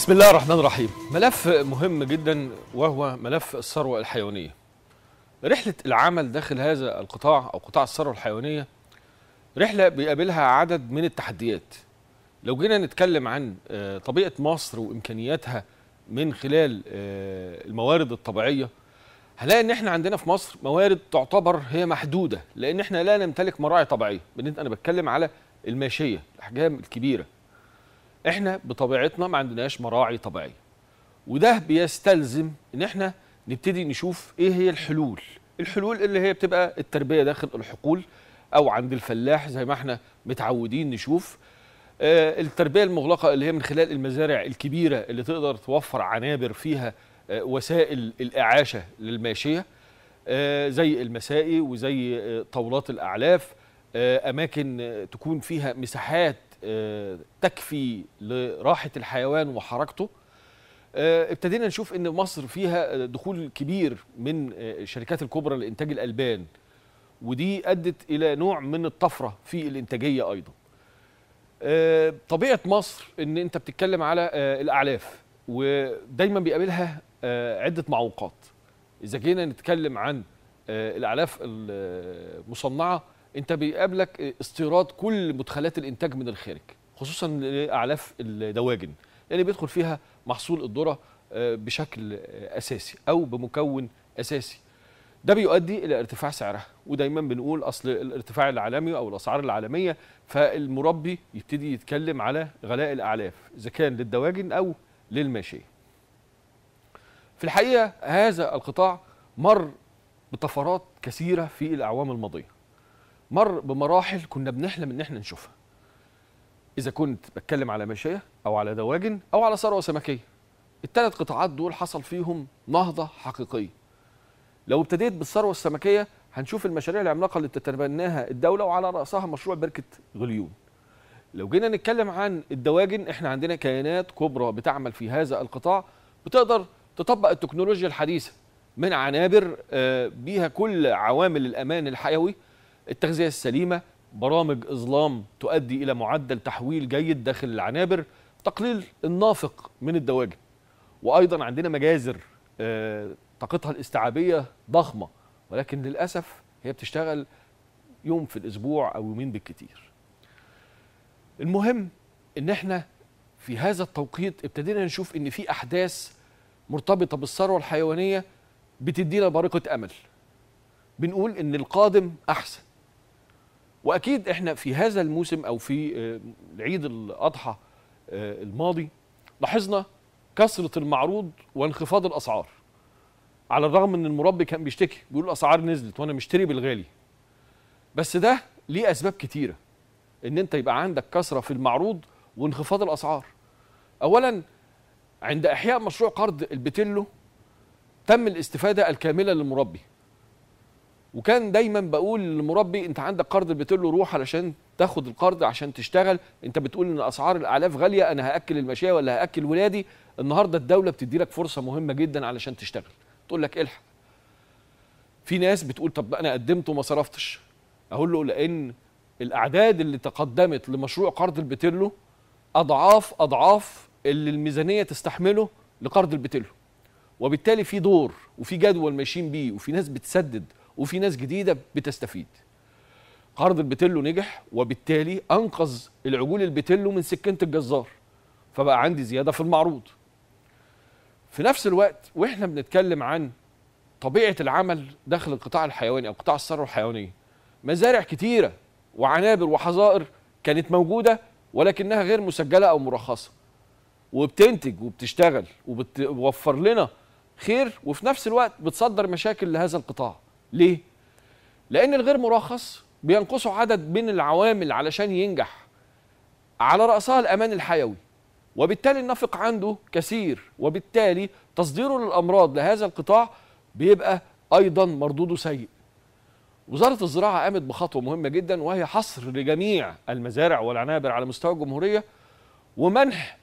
بسم الله الرحمن الرحيم ملف مهم جدا وهو ملف الثروة الحيوانية رحلة العمل داخل هذا القطاع أو قطاع الثروة الحيوانية رحلة بيقابلها عدد من التحديات لو جينا نتكلم عن آه، طبيعة مصر وإمكانياتها من خلال آه، الموارد الطبيعية هنلاقي ان احنا عندنا في مصر موارد تعتبر هي محدوده لان احنا لا نمتلك مراعي طبيعيه انا بتكلم على الماشيه الاحجام الكبيره احنا بطبيعتنا ما عندناش مراعي طبيعيه وده بيستلزم ان احنا نبتدي نشوف ايه هي الحلول الحلول اللي هي بتبقى التربيه داخل الحقول او عند الفلاح زي ما احنا متعودين نشوف آه، التربيه المغلقه اللي هي من خلال المزارع الكبيره اللي تقدر توفر عنابر فيها آه، وسائل الاعاشه للماشيه آه، زي المسائي وزي طاولات الاعلاف اماكن تكون فيها مساحات آه، تكفي لراحه الحيوان وحركته آه، ابتدينا نشوف ان مصر فيها دخول كبير من آه، الشركات الكبرى لانتاج الالبان ودي ادت الى نوع من الطفره في الانتاجيه ايضا طبيعه مصر ان انت بتتكلم على الاعلاف ودايما بيقابلها عده معوقات اذا جينا نتكلم عن الاعلاف المصنعه انت بيقابلك استيراد كل مدخلات الانتاج من الخارج خصوصا لاعلاف الدواجن اللي يعني بيدخل فيها محصول الذره آه، بشكل اساسي او بمكون اساسي ده بيؤدي الى ارتفاع سعرها ودايما بنقول اصل الارتفاع العالمي او الاسعار العالميه فالمربي يبتدي يتكلم على غلاء الاعلاف اذا كان للدواجن او للماشيه في الحقيقه هذا القطاع مر بطفرات كثيره في الاعوام الماضيه مر بمراحل كنا بنحلم ان احنا نشوفها اذا كنت بتكلم على ماشيه او على دواجن او على ثروه سمكيه الثلاث قطاعات دول حصل فيهم نهضه حقيقيه لو ابتديت بالثروه السمكيه هنشوف المشاريع العملاقه اللي بتتبناها الدوله وعلى راسها مشروع بركه غليون لو جينا نتكلم عن الدواجن احنا عندنا كيانات كبرى بتعمل في هذا القطاع بتقدر تطبق التكنولوجيا الحديثه من عنابر آه، بيها كل عوامل الامان الحيوي التغذية السليمة برامج إظلام تؤدي إلى معدل تحويل جيد داخل العنابر تقليل النافق من الدواجن وأيضا عندنا مجازر آه، طاقتها الاستيعابية ضخمة ولكن للأسف هي بتشتغل يوم في الأسبوع أو يومين بالكتير المهم إن احنا في هذا التوقيت ابتدينا نشوف إن في أحداث مرتبطة بالثروة الحيوانية بتدينا بارقة أمل بنقول إن القادم أحسن واكيد احنا في هذا الموسم او في آه، عيد الاضحى آه، الماضي لاحظنا كثره المعروض وانخفاض الاسعار على الرغم ان المربي كان بيشتكي بيقول الاسعار نزلت وانا مشتري بالغالي بس ده ليه اسباب كتيره ان انت يبقى عندك كثره في المعروض وانخفاض الاسعار اولا عند احياء مشروع قرض البتيلو تم الاستفاده الكامله للمربي وكان دايما بقول لمربي انت عندك قرض بتقول له روح علشان تاخد القرض عشان تشتغل انت بتقول ان اسعار الاعلاف غاليه انا هاكل المشايه ولا هاكل ولادي النهارده الدوله بتدي لك فرصه مهمه جدا علشان تشتغل تقول لك الحق في ناس بتقول طب انا قدمت وما صرفتش اقول له لان الاعداد اللي تقدمت لمشروع قرض البتلو اضعاف اضعاف اللي الميزانيه تستحمله لقرض البتلو وبالتالي في دور وفي جدول ماشيين بيه وفي ناس بتسدد وفي ناس جديده بتستفيد قرض البتلو نجح وبالتالي انقذ العجول البتلو من سكينه الجزار فبقى عندي زياده في المعروض في نفس الوقت واحنا بنتكلم عن طبيعه العمل داخل القطاع الحيواني او قطاع الثروه الحيوانيه مزارع كتيره وعنابر وحظائر كانت موجوده ولكنها غير مسجله او مرخصه وبتنتج وبتشتغل وبتوفر لنا خير وفي نفس الوقت بتصدر مشاكل لهذا القطاع ليه؟ لأن الغير مرخص بينقصه عدد من العوامل علشان ينجح على رأسها الأمان الحيوي وبالتالي النفق عنده كثير وبالتالي تصديره للأمراض لهذا القطاع بيبقى أيضا مردوده سيء وزارة الزراعة قامت بخطوة مهمة جدا وهي حصر لجميع المزارع والعنابر على مستوى الجمهورية ومنح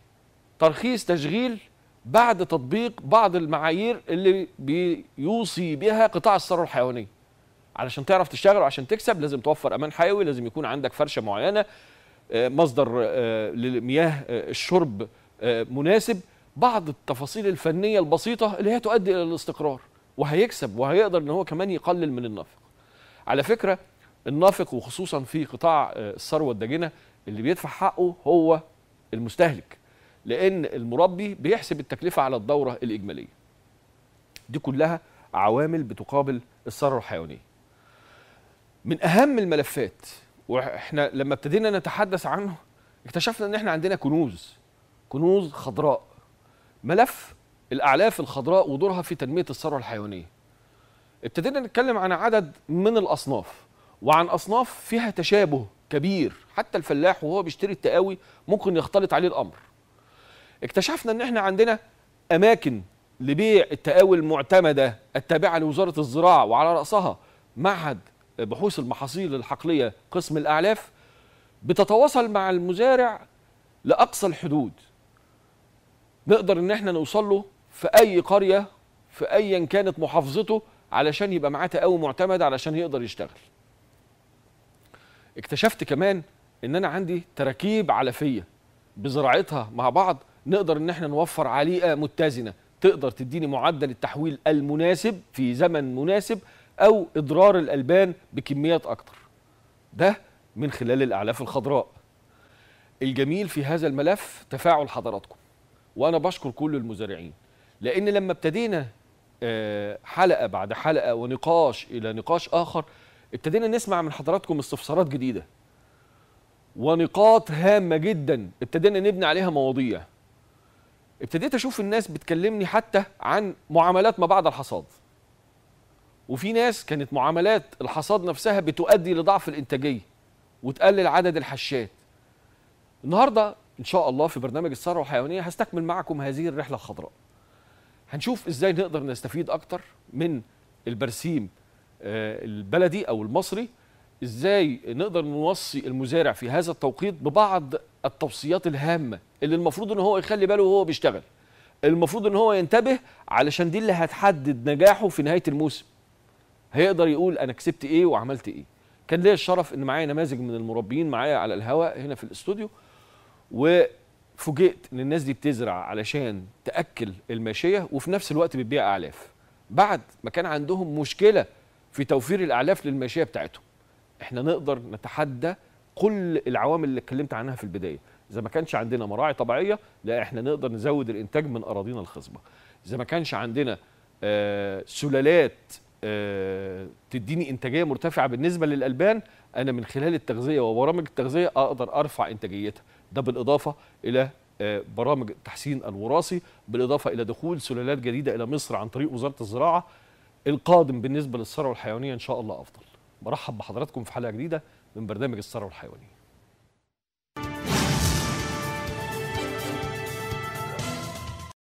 ترخيص تشغيل بعد تطبيق بعض المعايير اللي بيوصي بها قطاع الثروه الحيوانيه علشان تعرف تشتغل وعشان تكسب لازم توفر امان حيوي لازم يكون عندك فرشه معينه آه، مصدر آه، لمياه آه، الشرب مناسب بعض التفاصيل الفنيه البسيطه اللي هي تؤدي الى الاستقرار وهيكسب وهيقدر ان هو كمان يقلل من النفق على فكره النافق وخصوصا في قطاع الثروه الداجنه اللي بيدفع حقه هو المستهلك لان المربي بيحسب التكلفه على الدوره الاجماليه دي كلها عوامل بتقابل الثروه الحيوانيه من اهم الملفات واحنا لما ابتدينا نتحدث عنه اكتشفنا ان احنا عندنا كنوز كنوز خضراء ملف الاعلاف الخضراء ودورها في تنميه الثروه الحيوانيه ابتدينا نتكلم عن عدد من الاصناف وعن اصناف فيها تشابه كبير حتى الفلاح وهو بيشتري التقاوي ممكن يختلط عليه الامر اكتشفنا ان احنا عندنا اماكن لبيع التقاوي المعتمده التابعه لوزاره الزراعه وعلى راسها معهد بحوث المحاصيل الحقليه قسم الاعلاف بتتواصل مع المزارع لاقصى الحدود نقدر ان احنا نوصل له في اي قريه في ايا كانت محافظته علشان يبقى معاه تقاوي معتمد علشان يقدر يشتغل اكتشفت كمان ان انا عندي تراكيب علفيه بزراعتها مع بعض نقدر ان احنا نوفر عليقه متزنه تقدر تديني معدل التحويل المناسب في زمن مناسب او اضرار الالبان بكميات اكتر ده من خلال الاعلاف الخضراء الجميل في هذا الملف تفاعل حضراتكم وانا بشكر كل المزارعين لان لما ابتدينا آه، حلقه بعد حلقه ونقاش الى نقاش اخر ابتدينا نسمع من حضراتكم استفسارات جديده ونقاط هامه جدا ابتدينا نبني عليها مواضيع ابتديت اشوف الناس بتكلمني حتى عن معاملات ما بعد الحصاد وفي ناس كانت معاملات الحصاد نفسها بتؤدي لضعف الانتاجيه وتقلل عدد الحشات النهارده ان شاء الله في برنامج الثروه الحيوانيه هستكمل معكم هذه الرحله الخضراء هنشوف ازاي نقدر نستفيد اكتر من البرسيم آه، البلدي او المصري ازاي نقدر نوصي المزارع في هذا التوقيت ببعض التوصيات الهامه اللي المفروض ان هو يخلي باله وهو بيشتغل المفروض ان هو ينتبه علشان دي اللي هتحدد نجاحه في نهايه الموسم هيقدر يقول انا كسبت ايه وعملت ايه كان ليا الشرف ان معايا نماذج من المربيين معايا على الهواء هنا في الاستوديو وفوجئت ان الناس دي بتزرع علشان تاكل الماشيه وفي نفس الوقت بتبيع اعلاف بعد ما كان عندهم مشكله في توفير الاعلاف للماشيه بتاعتهم احنا نقدر نتحدى كل العوامل اللي اتكلمت عنها في البدايه اذا ما كانش عندنا مراعي طبيعيه لا احنا نقدر نزود الانتاج من اراضينا الخصبه اذا ما كانش عندنا آه سلالات آه تديني انتاجيه مرتفعه بالنسبه للالبان انا من خلال التغذيه وبرامج التغذيه اقدر ارفع انتاجيتها ده بالاضافه الى آه برامج التحسين الوراثي بالاضافه الى دخول سلالات جديده الى مصر عن طريق وزاره الزراعه القادم بالنسبه للثروه الحيوانيه ان شاء الله افضل برحب بحضراتكم في حلقه جديده من برنامج الثروه الحيوانيه